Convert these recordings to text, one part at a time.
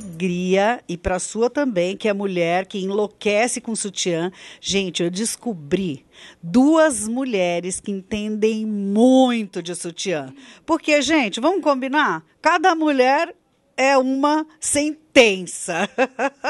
alegria e para sua também, que é a mulher que enlouquece com sutiã. Gente, eu descobri duas mulheres que entendem muito de sutiã. Porque, gente, vamos combinar? Cada mulher é uma sentença.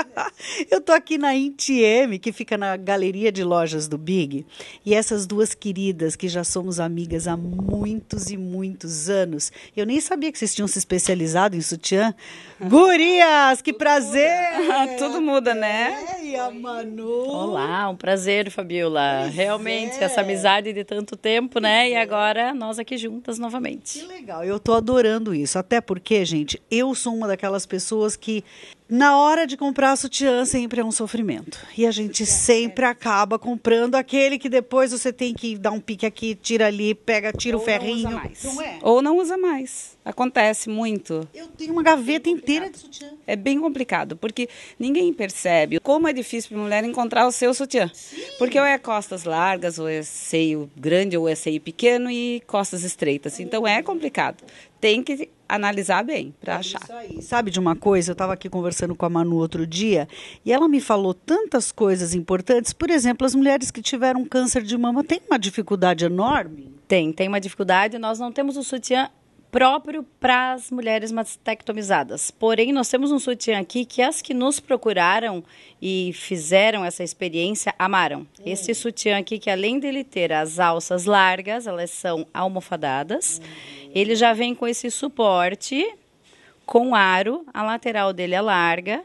Eu tô aqui na Intiem, que fica na galeria de lojas do Big, e essas duas queridas que já somos amigas há muitos e muitos anos. Eu nem sabia que vocês tinham se especializado em sutiã. Gurias, que Tudo prazer! Muda. Tudo muda, né? É dia, Manu! Olá, um prazer, Fabiola. Pois é. Realmente, é. essa amizade de tanto tempo, né? pois né? É. E agora nós aqui juntas novamente. Que legal, eu tô adorando isso. Até porque, gente, eu sou uma daquelas pessoas que na hora de comprar sutiã sempre é um sofrimento. E a gente sempre acaba comprando aquele que depois você tem que dar um pique aqui, tira ali, pega, tira Ou o ferrinho. Não usa mais. Não é? Ou não usa mais. Acontece muito. Eu tenho uma gaveta é inteira de sutiã. É bem complicado, porque ninguém percebe como é difícil para mulher encontrar o seu sutiã. Sim. Porque ou é costas largas, ou é seio grande, ou é seio pequeno e costas estreitas. Então é complicado. Tem que analisar bem para é achar. Isso aí. Sabe de uma coisa? Eu estava aqui conversando com a Manu outro dia e ela me falou tantas coisas importantes. Por exemplo, as mulheres que tiveram câncer de mama têm uma dificuldade enorme. Tem, tem uma dificuldade. Nós não temos o sutiã próprio para as mulheres mastectomizadas. Porém, nós temos um sutiã aqui que as que nos procuraram e fizeram essa experiência amaram. Uhum. Esse sutiã aqui, que além dele ter as alças largas, elas são almofadadas, uhum. ele já vem com esse suporte com aro, a lateral dele é larga.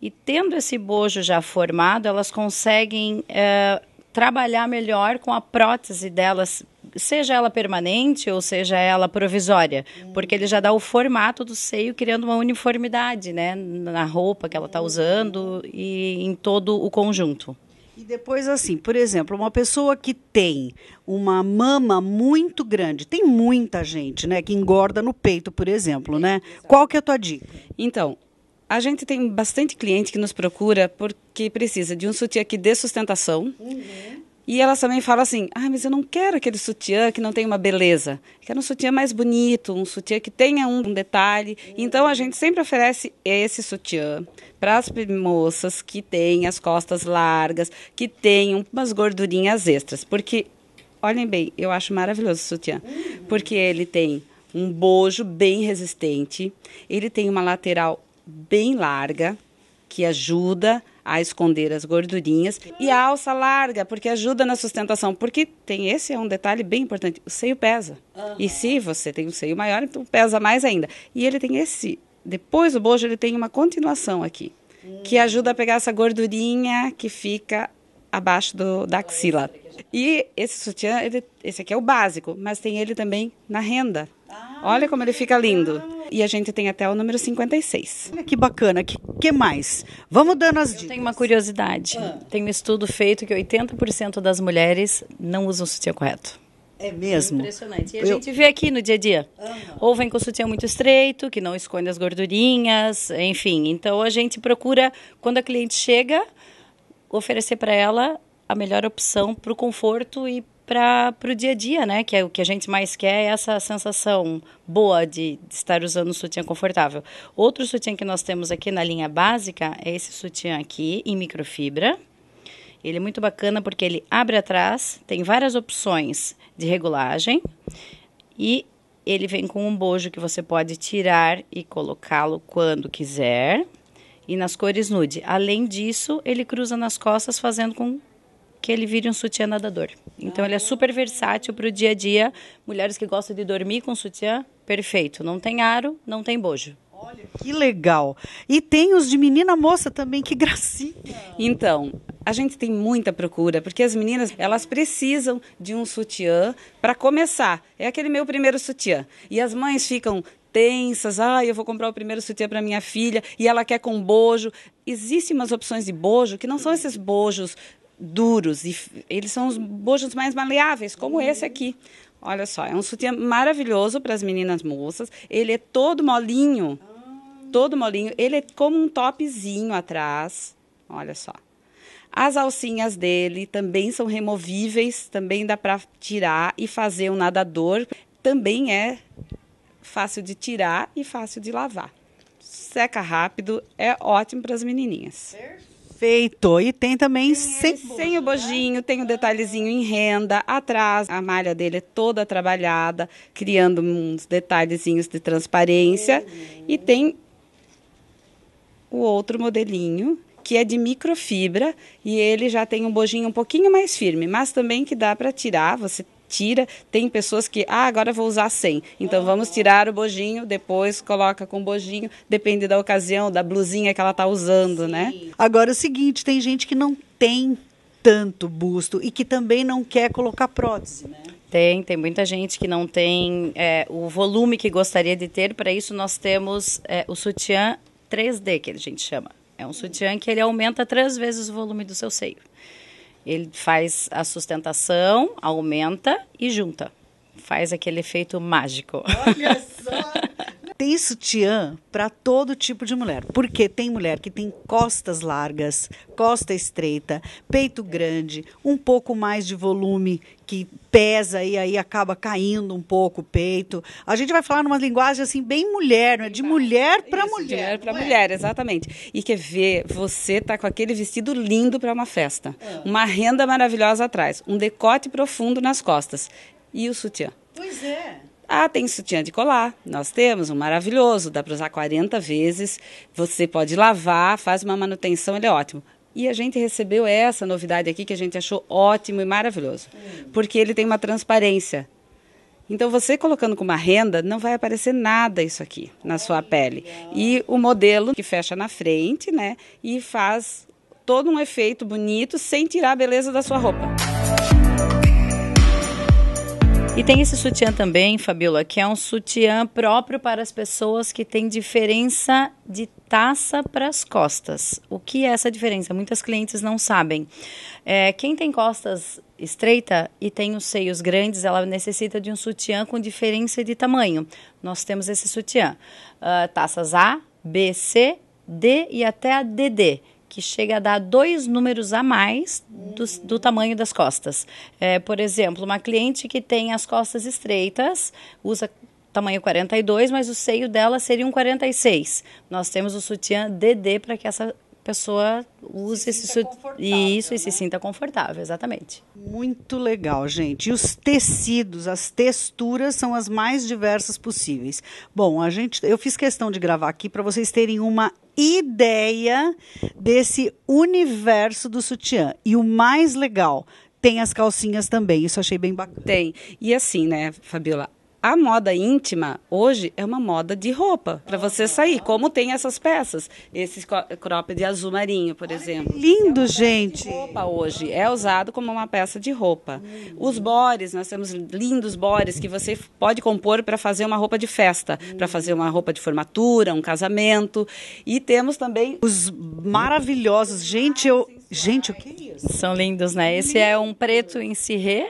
E tendo esse bojo já formado, elas conseguem é, trabalhar melhor com a prótese delas seja ela permanente ou seja ela provisória, hum. porque ele já dá o formato do seio criando uma uniformidade, né, na roupa que ela está usando e em todo o conjunto. E depois, assim, por exemplo, uma pessoa que tem uma mama muito grande, tem muita gente, né, que engorda no peito, por exemplo, né? Qual que é a tua dica? Então, a gente tem bastante cliente que nos procura porque precisa de um sutiã que dê sustentação, uhum. E elas também falam assim: ah, mas eu não quero aquele sutiã que não tem uma beleza. Eu quero um sutiã mais bonito, um sutiã que tenha um detalhe. Então a gente sempre oferece esse sutiã para as moças que têm as costas largas, que têm umas gordurinhas extras. Porque, olhem bem, eu acho maravilhoso o sutiã. Porque ele tem um bojo bem resistente, ele tem uma lateral bem larga, que ajuda a esconder as gordurinhas. E a alça larga, porque ajuda na sustentação. Porque tem esse é um detalhe bem importante: o seio pesa. Uhum. E se você tem um seio maior, então pesa mais ainda. E ele tem esse. Depois do bojo, ele tem uma continuação aqui, uhum. que hum. ajuda a pegar essa gordurinha que fica abaixo do, da axila. E esse sutiã, ele, esse aqui é o básico, mas tem ele também na renda. Ah, Olha como ele fica lindo e a gente tem até o número 56. Olha que bacana, que, que mais? Vamos dando as Eu dicas. Tem uma curiosidade. Ah. Tem um estudo feito que 80% das mulheres não usam sutiã correto. É mesmo? impressionante. E a Eu... gente vê aqui no dia a dia. Uhum. Ou vem com sutiã muito estreito, que não esconde as gordurinhas, enfim. Então a gente procura, quando a cliente chega, oferecer para ela a melhor opção para o conforto e para o dia a dia, né? Que é o que a gente mais quer, é essa sensação boa de, de estar usando sutiã confortável. Outro sutiã que nós temos aqui na linha básica é esse sutiã aqui em microfibra. Ele é muito bacana porque ele abre atrás, tem várias opções de regulagem e ele vem com um bojo que você pode tirar e colocá-lo quando quiser e nas cores nude. Além disso, ele cruza nas costas fazendo com que ele vire um sutiã nadador. Então ele é super versátil para o dia a dia. Mulheres que gostam de dormir com sutiã, perfeito. Não tem aro, não tem bojo. Olha que legal. E tem os de menina moça também, que gracinha. Então, a gente tem muita procura, porque as meninas, elas precisam de um sutiã para começar. É aquele meu primeiro sutiã. E as mães ficam tensas, ah, eu vou comprar o primeiro sutiã para minha filha e ela quer com bojo. Existem umas opções de bojo que não são esses bojos duros e eles são os bojos mais maleáveis, como esse aqui. Olha só, é um sutiã maravilhoso para as meninas moças. Ele é todo molinho, todo molinho. Ele é como um topzinho atrás. Olha só. As alcinhas dele também são removíveis, também dá para tirar e fazer um nadador. Também é fácil de tirar e fácil de lavar. Seca rápido, é ótimo para as menininhas. Perfeito. Perfeito. E tem também tem sem, bojo, sem o bojinho, né? tem o um detalhezinho em renda, atrás a malha dele é toda trabalhada, criando uns detalhezinhos de transparência. Uhum. E tem o outro modelinho, que é de microfibra e ele já tem um bojinho um pouquinho mais firme, mas também que dá para tirar, você tira. Tem pessoas que, ah, agora vou usar sem Então vamos tirar o bojinho, depois coloca com bojinho, depende da ocasião, da blusinha que ela tá usando, né? Sim. né? Agora o seguinte, tem gente que não tem tanto busto e que também não quer colocar prótese, né? Tem, tem muita gente que não tem é, o volume que gostaria de ter. Para isso, nós temos é, o sutiã 3D, que a gente chama. É um sutiã que ele aumenta três vezes o volume do seu seio. Ele faz a sustentação, aumenta e junta. Faz aquele efeito mágico. Olha Tem sutiã para todo tipo de mulher, porque tem mulher que tem costas largas, costa estreita, peito grande, um pouco mais de volume que pesa e aí acaba caindo um pouco o peito. A gente vai falar numa linguagem assim bem mulher, não é? De mulher para mulher. mulher para é? mulher, exatamente. E quer ver, você tá com aquele vestido lindo para uma festa, é. uma renda maravilhosa atrás, um decote profundo nas costas e o sutiã. Pois é. Ah, tem sutiã de colar. Nós temos um maravilhoso, dá para usar 40 vezes. Você pode lavar, faz uma manutenção, ele é ótimo. E a gente recebeu essa novidade aqui que a gente achou ótimo e maravilhoso, hum. porque ele tem uma transparência. Então, você colocando com uma renda, não vai aparecer nada isso aqui na sua pele. E o modelo que fecha na frente, né? E faz todo um efeito bonito sem tirar a beleza da sua roupa. E tem esse sutiã também, Fabiola, que é um sutiã próprio para as pessoas que têm diferença de taça para as costas. O que é essa diferença? Muitas clientes não sabem. É, quem tem costas estreita e tem os seios grandes, ela necessita de um sutiã com diferença de tamanho. Nós temos esse sutiã. Uh, taças A, B, C, D e até a DD que chega a dar dois números a mais do, do tamanho das costas. É, por exemplo, uma cliente que tem as costas estreitas usa tamanho 42, mas o seio dela seria um 46. Nós temos o sutiã DD para que essa pessoa use se esse isso né? e se né? sinta confortável, exatamente. Muito legal, gente. E os tecidos, as texturas são as mais diversas possíveis. Bom, a gente, eu fiz questão de gravar aqui para vocês terem uma ideia desse universo do sutiã. E o mais legal, tem as calcinhas também. Isso achei bem bacana. Tem. E assim, né, Fabiola, a moda íntima hoje é uma moda de roupa para você sair. Como tem essas peças? Esse de azul marinho, por Olha exemplo. lindo, é gente. Roupa hoje é usado como uma peça de roupa. Os bores, nós temos lindos bores que você pode compor para fazer uma roupa de festa, para fazer uma roupa de formatura, um casamento. E temos também os maravilhosos. Gente, eu Gente, o que é isso? São lindos, né? Esse é um preto em cirré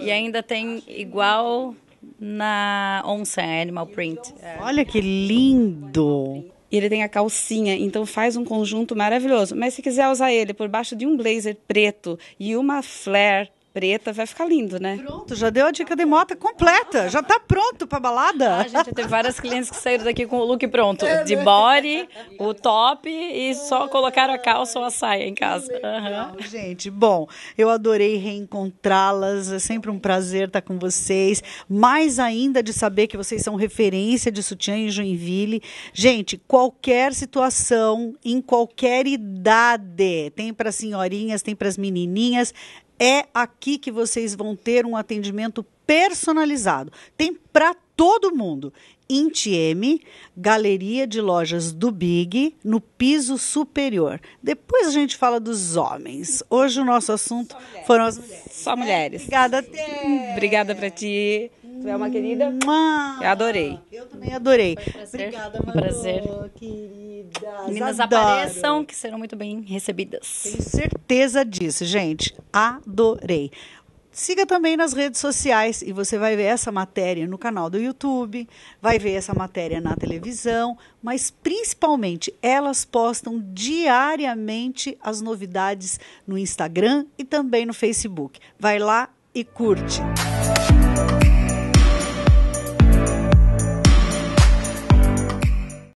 e ainda tem igual na Onsen é Animal Print. É. Olha que lindo! E ele tem a calcinha, então faz um conjunto maravilhoso. Mas se quiser usar ele por baixo de um blazer preto e uma flare preta, vai ficar lindo, né? Pronto, já deu a dica de moto completa, já tá pronto pra balada. Ah, gente, teve várias clientes que saíram daqui com o look pronto, é, de né? body, o top e só colocaram a calça ou a saia em casa. Uhum. Gente, bom, eu adorei reencontrá-las, é sempre um prazer estar com vocês, mais ainda de saber que vocês são referência de sutiã em Joinville. Gente, qualquer situação, em qualquer idade, tem para senhorinhas, tem para as menininhas, é aqui que vocês vão ter um atendimento personalizado. Tem para todo mundo. Intm, galeria de lojas do Big, no piso superior. Depois a gente fala dos homens. Hoje o nosso assunto Só mulheres. foram as mulheres. Só mulheres. Obrigada, Obrigada para ti. Tu é uma querida. Eu adorei. Eu também adorei. Foi um prazer. Obrigada, Manu, um prazer. Querida queridas. Meninas, adoro. apareçam que serão muito bem recebidas. Tenho certeza disso, gente. Adorei. Siga também nas redes sociais e você vai ver essa matéria no canal do YouTube, vai ver essa matéria na televisão, mas principalmente elas postam diariamente as novidades no Instagram e também no Facebook. Vai lá e curte.